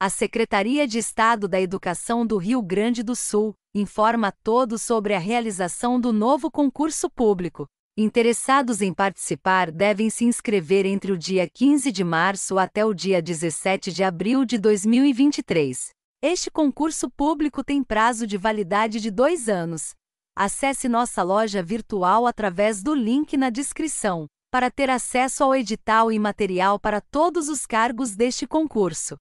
A Secretaria de Estado da Educação do Rio Grande do Sul informa a todos sobre a realização do novo concurso público. Interessados em participar devem se inscrever entre o dia 15 de março até o dia 17 de abril de 2023. Este concurso público tem prazo de validade de dois anos. Acesse nossa loja virtual através do link na descrição para ter acesso ao edital e material para todos os cargos deste concurso.